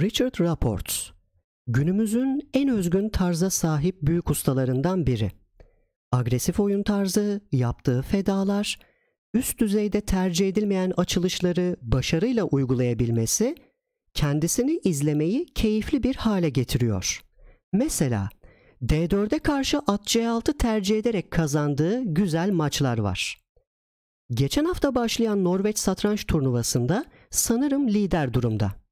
Richard Rapports, günümüzün en özgün tarza sahip büyük ustalarından biri. Agresif oyun tarzı, yaptığı fedalar, üst düzeyde tercih edilmeyen açılışları başarıyla uygulayabilmesi kendisini izlemeyi keyifli bir hale getiriyor. Mesela D4'e karşı at C6 tercih ederek kazandığı güzel maçlar var. Geçen hafta başlayan Norveç satranç turnuvasında sanırım lider durumda.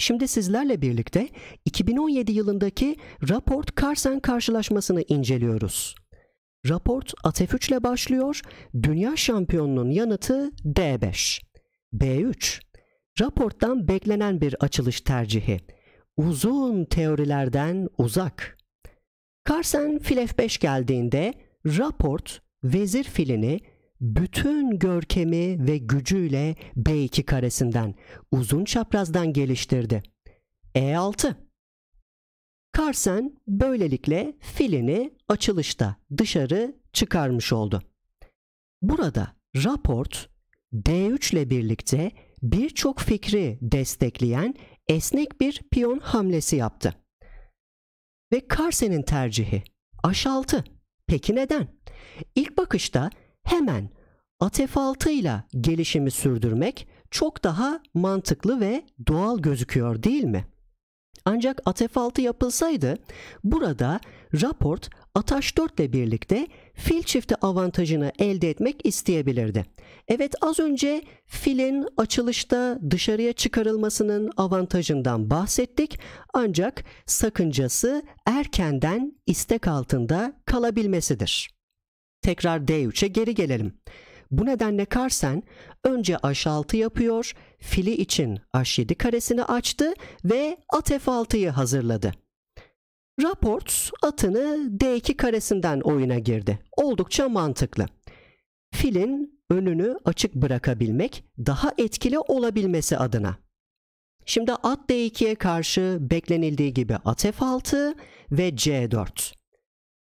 Şimdi sizlerle birlikte 2017 yılındaki Raport-Carson karşılaşmasını inceliyoruz. Raport ATF3 ile başlıyor. Dünya şampiyonunun yanıtı D5. B3. Raporttan beklenen bir açılış tercihi. Uzun teorilerden uzak. Carson fil F5 geldiğinde raport vezir filini bütün görkemi ve gücüyle B2 karesinden uzun çaprazdan geliştirdi. E6 Carson böylelikle filini açılışta dışarı çıkarmış oldu. Burada raport D3 ile birlikte birçok fikri destekleyen esnek bir piyon hamlesi yaptı. Ve Carson'in tercihi aşaltı. Peki neden? İlk bakışta hemen Atf6 ile gelişimi sürdürmek çok daha mantıklı ve doğal gözüküyor değil mi? Ancak Atf6 yapılsaydı burada raport Ataş 4 ile birlikte fil çifti avantajını elde etmek isteyebilirdi. Evet az önce filin açılışta dışarıya çıkarılmasının avantajından bahsettik ancak sakıncası erkenden istek altında kalabilmesidir. Tekrar D3'e geri gelelim. Bu nedenle Carsen önce H6 yapıyor, fili için H7 karesini açtı ve at F6'yı hazırladı. Raports atını D2 karesinden oyuna girdi. Oldukça mantıklı. Filin önünü açık bırakabilmek, daha etkili olabilmesi adına. Şimdi at D2'ye karşı beklenildiği gibi at F6 ve C4.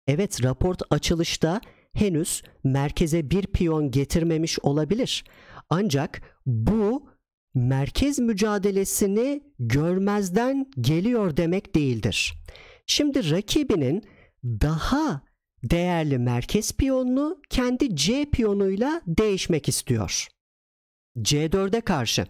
Evet raport açılışta henüz merkeze bir piyon getirmemiş olabilir. Ancak bu merkez mücadelesini görmezden geliyor demek değildir. Şimdi rakibinin daha değerli merkez piyonunu kendi C piyonuyla değişmek istiyor. C4'e karşı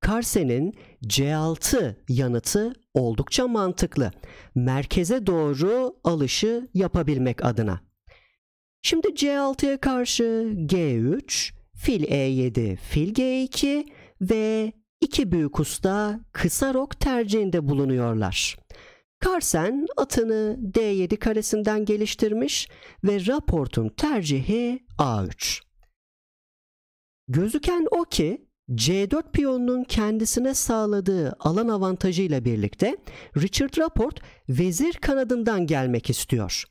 Karsen'in C6 yanıtı oldukça mantıklı. Merkeze doğru alışı yapabilmek adına. Şimdi C6'ya karşı G3, fil E7, fil G2 ve iki büyük usta kısa rok tercihinde bulunuyorlar. Carsen atını D7 karesinden geliştirmiş ve raportun tercihi A3. Gözüken o ki C4 piyonunun kendisine sağladığı alan avantajıyla birlikte Richard Raport vezir kanadından gelmek istiyor.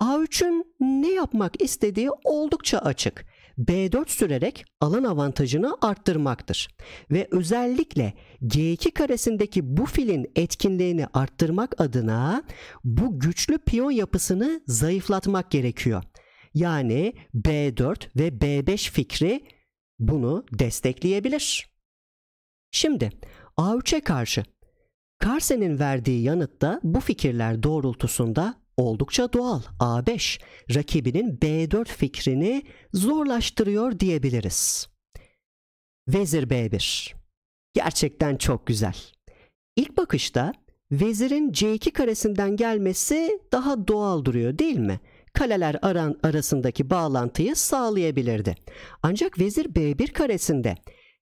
A3'ün ne yapmak istediği oldukça açık. B4 sürerek alan avantajını arttırmaktır. Ve özellikle G2 karesindeki bu filin etkinliğini arttırmak adına bu güçlü piyon yapısını zayıflatmak gerekiyor. Yani B4 ve B5 fikri bunu destekleyebilir. Şimdi A3'e karşı Karsen'in verdiği yanıt da bu fikirler doğrultusunda oldukça doğal A5 rakibinin B4 fikrini zorlaştırıyor diyebiliriz. Vezir B1 gerçekten çok güzel. İlk bakışta vezirin C2 karesinden gelmesi daha doğal duruyor değil mi? Kaleler aran arasındaki bağlantıyı sağlayabilirdi. Ancak vezir B1 karesinde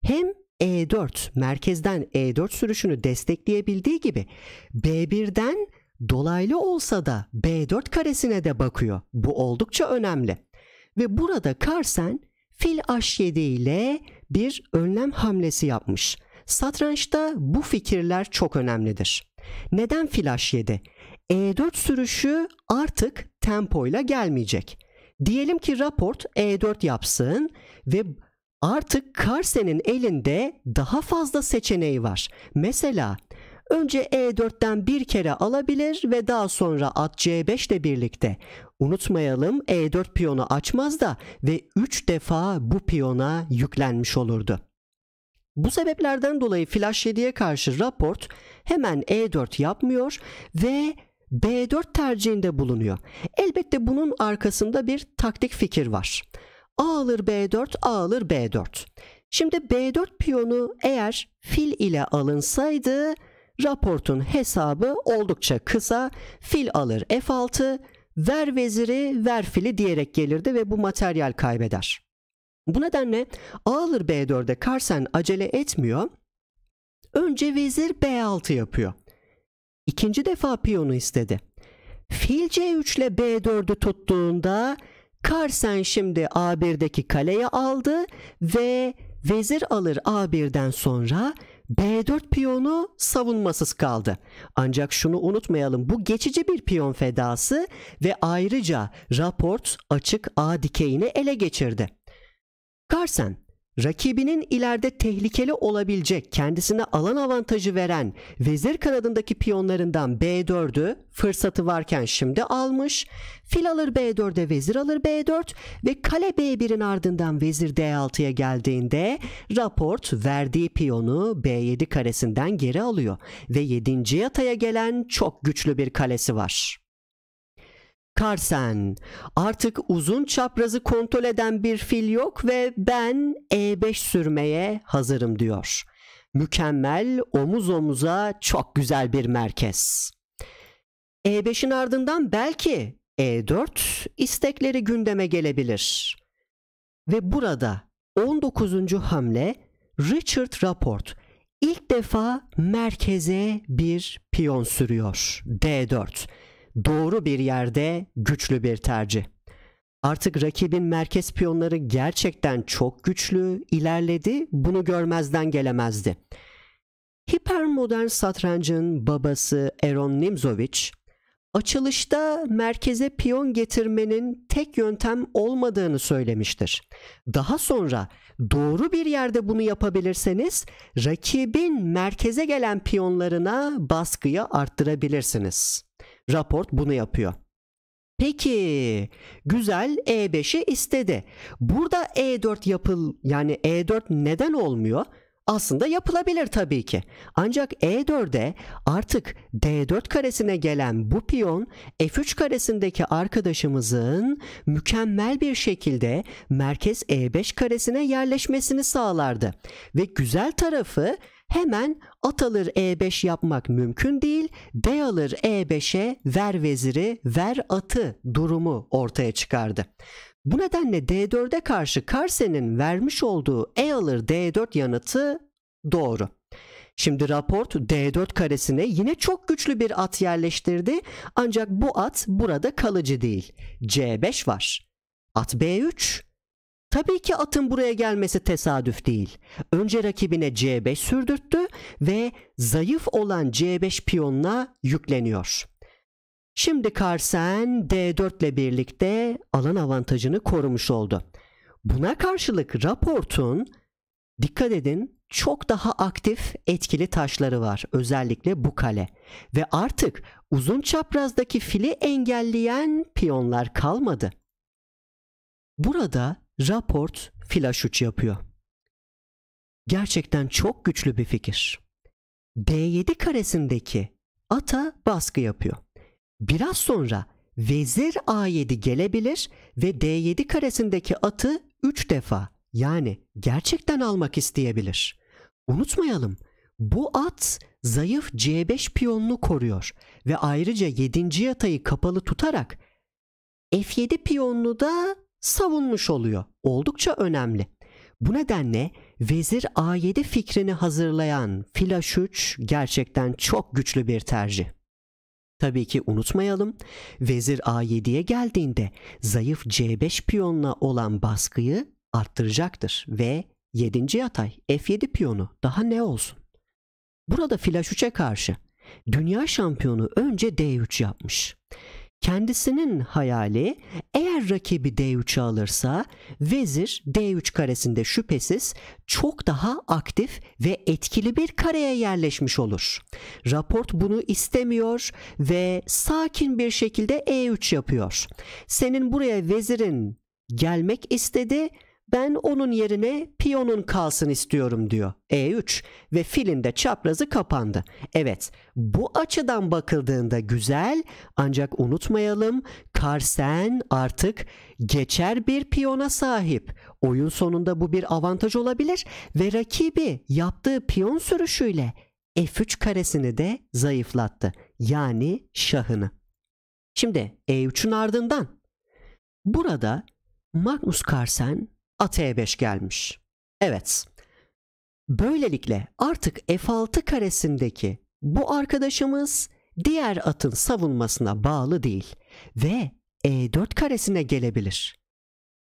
hem e4 merkezden E4 sürüşünü destekleyebildiği gibi B1'den dolaylı olsa da B4 karesine de bakıyor. Bu oldukça önemli. Ve burada Carsen fil H7 ile bir önlem hamlesi yapmış. Satrançta bu fikirler çok önemlidir. Neden fil H7? E4 sürüşü artık tempoyla gelmeyecek. Diyelim ki raport E4 yapsın ve artık Carsen'in elinde daha fazla seçeneği var. Mesela Önce E4'ten bir kere alabilir ve daha sonra at C5 ile birlikte. Unutmayalım E4 piyonu açmaz da ve 3 defa bu piyona yüklenmiş olurdu. Bu sebeplerden dolayı Flash 7'ye karşı raport hemen E4 yapmıyor ve B4 tercihinde bulunuyor. Elbette bunun arkasında bir taktik fikir var. A alır B4, A alır B4. Şimdi B4 piyonu eğer fil ile alınsaydı Raportun hesabı oldukça kısa. Fil alır F6, ver veziri ver fili diyerek gelirdi ve bu materyal kaybeder. Bu nedenle A alır B4'e Karsen acele etmiyor. Önce vezir B6 yapıyor. İkinci defa piyonu istedi. Fil C3 ile B4'ü tuttuğunda Karsen şimdi A1'deki kaleyi aldı ve vezir alır A1'den sonra B4 piyonu savunmasız kaldı. Ancak şunu unutmayalım bu geçici bir piyon fedası ve ayrıca raport açık A dikeyini ele geçirdi. Carson Rakibinin ileride tehlikeli olabilecek, kendisine alan avantajı veren vezir kanadındaki piyonlarından B4'ü fırsatı varken şimdi almış. Fil alır B4'e, vezir alır B4 ve kale B1'in ardından vezir D6'ya geldiğinde raport verdiği piyonu B7 karesinden geri alıyor ve 7. yataya gelen çok güçlü bir kalesi var. Karsen. Artık uzun çaprazı kontrol eden bir fil yok ve ben E5 sürmeye hazırım diyor. Mükemmel omuz omuza çok güzel bir merkez. E5'in ardından belki E4 istekleri gündeme gelebilir. Ve burada 19. hamle Richard Rapport ilk defa merkeze bir piyon sürüyor. D4 doğru bir yerde güçlü bir tercih. Artık rakibin merkez piyonları gerçekten çok güçlü, ilerledi, bunu görmezden gelemezdi. Hipermodern satrancın babası Eron Nimzovich, açılışta merkeze piyon getirmenin tek yöntem olmadığını söylemiştir. Daha sonra doğru bir yerde bunu yapabilirseniz rakibin merkeze gelen piyonlarına baskıyı arttırabilirsiniz. Raport bunu yapıyor. Peki güzel E5'i istedi. Burada E4 yapıl yani E4 neden olmuyor? Aslında yapılabilir tabii ki. Ancak E4'e artık D4 karesine gelen bu piyon F3 karesindeki arkadaşımızın mükemmel bir şekilde merkez E5 karesine yerleşmesini sağlardı. Ve güzel tarafı Hemen at alır e5 yapmak mümkün değil. D alır e5'e ver veziri ver atı durumu ortaya çıkardı. Bu nedenle D4'e karşı Karsen'in vermiş olduğu E alır D4 yanıtı doğru. Şimdi raport D4 karesine yine çok güçlü bir at yerleştirdi ancak bu at burada kalıcı değil. C5 var. At B3, Tabii ki atın buraya gelmesi tesadüf değil. Önce rakibine C5 sürdürttü ve zayıf olan C5 piyonuna yükleniyor. Şimdi Karsen D4 ile birlikte alan avantajını korumuş oldu. Buna karşılık raportun dikkat edin çok daha aktif etkili taşları var özellikle bu kale ve artık uzun çaprazdaki fili engelleyen piyonlar kalmadı. Burada Raport flash uç yapıyor. Gerçekten çok güçlü bir fikir. D7 karesindeki ata baskı yapıyor. Biraz sonra vezir A7 gelebilir ve D7 karesindeki atı 3 defa yani gerçekten almak isteyebilir. Unutmayalım bu at zayıf C5 piyonunu koruyor ve ayrıca 7. yatayı kapalı tutarak F7 piyonunu da savunmuş oluyor. Oldukça önemli. Bu nedenle Vezir A7 fikrini hazırlayan Flash 3 gerçekten çok güçlü bir tercih. Tabii ki unutmayalım, Vezir A7'ye geldiğinde zayıf C5 piyonla olan baskıyı arttıracaktır ve 7. yatay F7 piyonu daha ne olsun? Burada Flash 3'e karşı dünya şampiyonu önce D3 yapmış. Kendisinin hayali eğer rakibi D3'ü alırsa vezir D3 karesinde şüphesiz çok daha aktif ve etkili bir kareye yerleşmiş olur. Raport bunu istemiyor ve sakin bir şekilde E3 yapıyor. Senin buraya vezirin gelmek istedi ben onun yerine piyonun kalsın istiyorum diyor. E3 ve filin de çaprazı kapandı. Evet bu açıdan bakıldığında güzel ancak unutmayalım Karsen artık geçer bir piyona sahip. Oyun sonunda bu bir avantaj olabilir ve rakibi yaptığı piyon sürüşüyle F3 karesini de zayıflattı. Yani şahını. Şimdi E3'ün ardından burada Magnus Carlsen at e5 gelmiş. Evet. Böylelikle artık f6 karesindeki bu arkadaşımız diğer atın savunmasına bağlı değil ve e4 karesine gelebilir.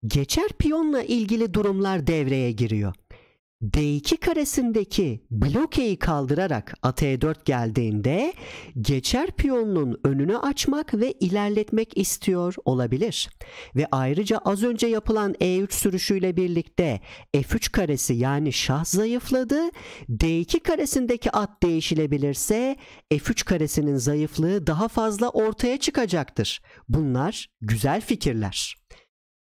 Geçer piyonla ilgili durumlar devreye giriyor. D2 karesindeki blokeyi kaldırarak at E4 geldiğinde geçer piyonunun önünü açmak ve ilerletmek istiyor olabilir. Ve ayrıca az önce yapılan E3 sürüşüyle birlikte F3 karesi yani şah zayıfladı. D2 karesindeki at değişilebilirse F3 karesinin zayıflığı daha fazla ortaya çıkacaktır. Bunlar güzel fikirler.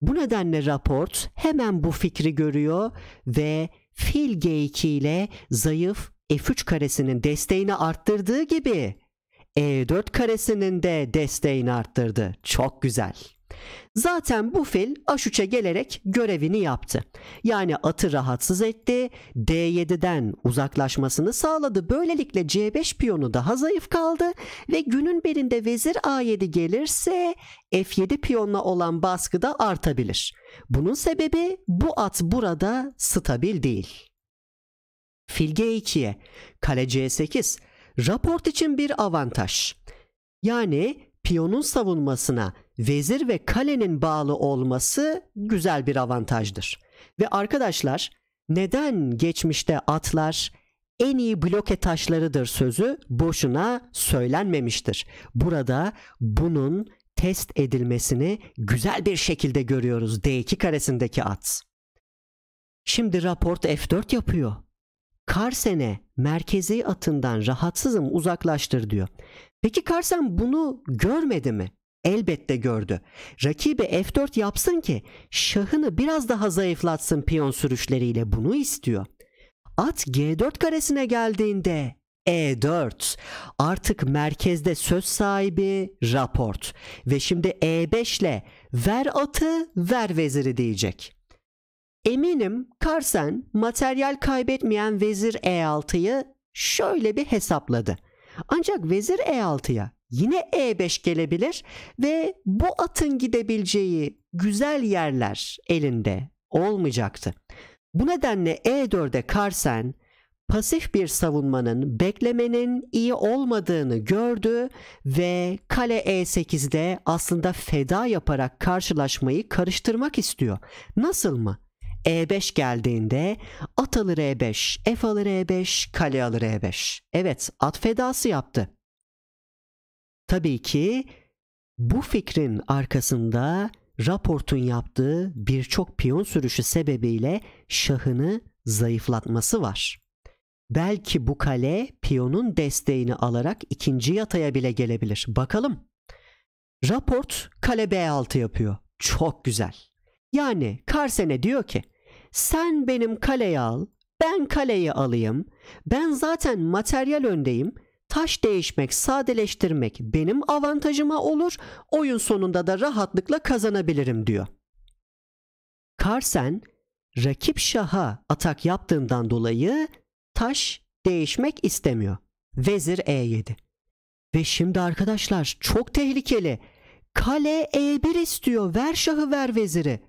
Bu nedenle raport hemen bu fikri görüyor ve fil g2 ile zayıf f3 karesinin desteğini arttırdığı gibi e4 karesinin de desteğini arttırdı. Çok güzel. Zaten bu fil aşuça gelerek görevini yaptı. Yani atı rahatsız etti, D7'den uzaklaşmasını sağladı. Böylelikle C5 piyonu daha zayıf kaldı ve günün birinde vezir A7 gelirse F7 piyonla olan baskı da artabilir. Bunun sebebi bu at burada stabil değil. Fil G2'ye, kale C8, raport için bir avantaj. Yani piyonun savunmasına vezir ve kalenin bağlı olması güzel bir avantajdır. Ve arkadaşlar neden geçmişte atlar en iyi bloke taşlarıdır sözü boşuna söylenmemiştir. Burada bunun test edilmesini güzel bir şekilde görüyoruz D2 karesindeki at. Şimdi raport F4 yapıyor. Karsen'e merkezi atından rahatsızım uzaklaştır diyor. Peki Karsen bunu görmedi mi? elbette gördü. Rakibi F4 yapsın ki şahını biraz daha zayıflatsın piyon sürüşleriyle bunu istiyor. At G4 karesine geldiğinde E4 artık merkezde söz sahibi raport ve şimdi E5 ile ver atı ver veziri diyecek. Eminim Karsen materyal kaybetmeyen vezir E6'yı şöyle bir hesapladı. Ancak vezir E6'ya yine E5 gelebilir ve bu atın gidebileceği güzel yerler elinde olmayacaktı. Bu nedenle E4'e Karsen pasif bir savunmanın beklemenin iyi olmadığını gördü ve kale E8'de aslında feda yaparak karşılaşmayı karıştırmak istiyor. Nasıl mı? E5 geldiğinde at alır E5, F alır E5, kale alır E5. Evet at fedası yaptı. Tabii ki bu fikrin arkasında raportun yaptığı birçok piyon sürüşü sebebiyle şahını zayıflatması var. Belki bu kale piyonun desteğini alarak ikinci yataya bile gelebilir. Bakalım. Raport kale B6 yapıyor. Çok güzel. Yani Karsene diyor ki sen benim kaleyi al, ben kaleyi alayım, ben zaten materyal öndeyim, Taş değişmek, sadeleştirmek benim avantajıma olur. Oyun sonunda da rahatlıkla kazanabilirim diyor. Karsen rakip şaha atak yaptığından dolayı taş değişmek istemiyor. Vezir E7. Ve şimdi arkadaşlar çok tehlikeli. Kale E1 istiyor. Ver şahı ver veziri.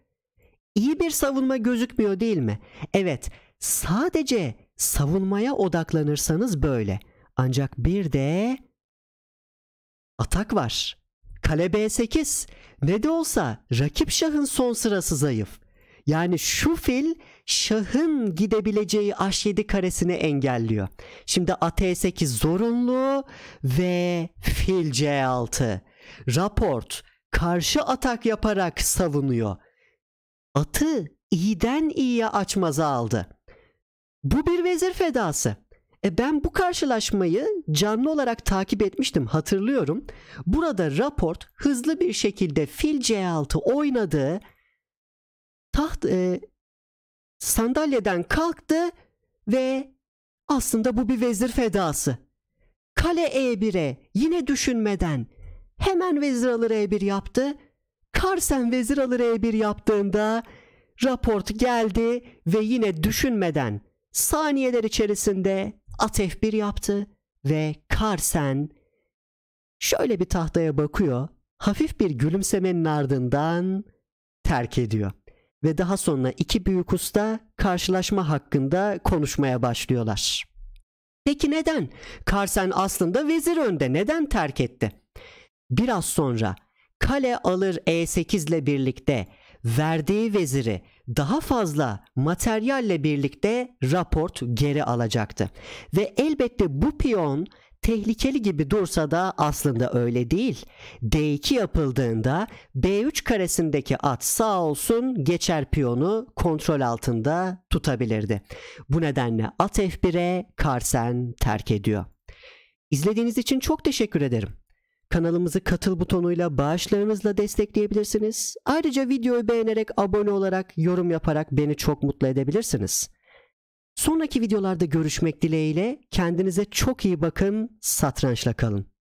İyi bir savunma gözükmüyor değil mi? Evet. Sadece savunmaya odaklanırsanız böyle. Ancak bir de atak var. Kale B8. Ne de olsa rakip şahın son sırası zayıf. Yani şu fil şahın gidebileceği h7 karesini engelliyor. Şimdi at 8 zorunlu ve fil c6. Raport karşı atak yaparak savunuyor. Atı iyiden iyiye açmaza aldı. Bu bir vezir fedası. E ben bu karşılaşmayı canlı olarak takip etmiştim hatırlıyorum. Burada raport hızlı bir şekilde fil C6 oynadı. Taht e, sandalyeden kalktı ve aslında bu bir vezir fedası. Kale E1'e yine düşünmeden hemen vezir alır E1 yaptı. Karsen vezir alır E1 yaptığında raport geldi ve yine düşünmeden saniyeler içerisinde Atef bir yaptı ve Carsen şöyle bir tahtaya bakıyor. Hafif bir gülümsemenin ardından terk ediyor. Ve daha sonra iki büyük usta karşılaşma hakkında konuşmaya başlıyorlar. Peki neden? Carsen aslında vezir önde neden terk etti? Biraz sonra kale alır E8 ile birlikte verdiği veziri daha fazla materyalle birlikte raport geri alacaktı. Ve elbette bu piyon tehlikeli gibi dursa da aslında öyle değil. D2 yapıldığında B3 karesindeki at sağ olsun geçer piyonu kontrol altında tutabilirdi. Bu nedenle at F1'e karsen terk ediyor. İzlediğiniz için çok teşekkür ederim. Kanalımızı katıl butonuyla bağışlarınızla destekleyebilirsiniz. Ayrıca videoyu beğenerek, abone olarak, yorum yaparak beni çok mutlu edebilirsiniz. Sonraki videolarda görüşmek dileğiyle kendinize çok iyi bakın, satrançla kalın.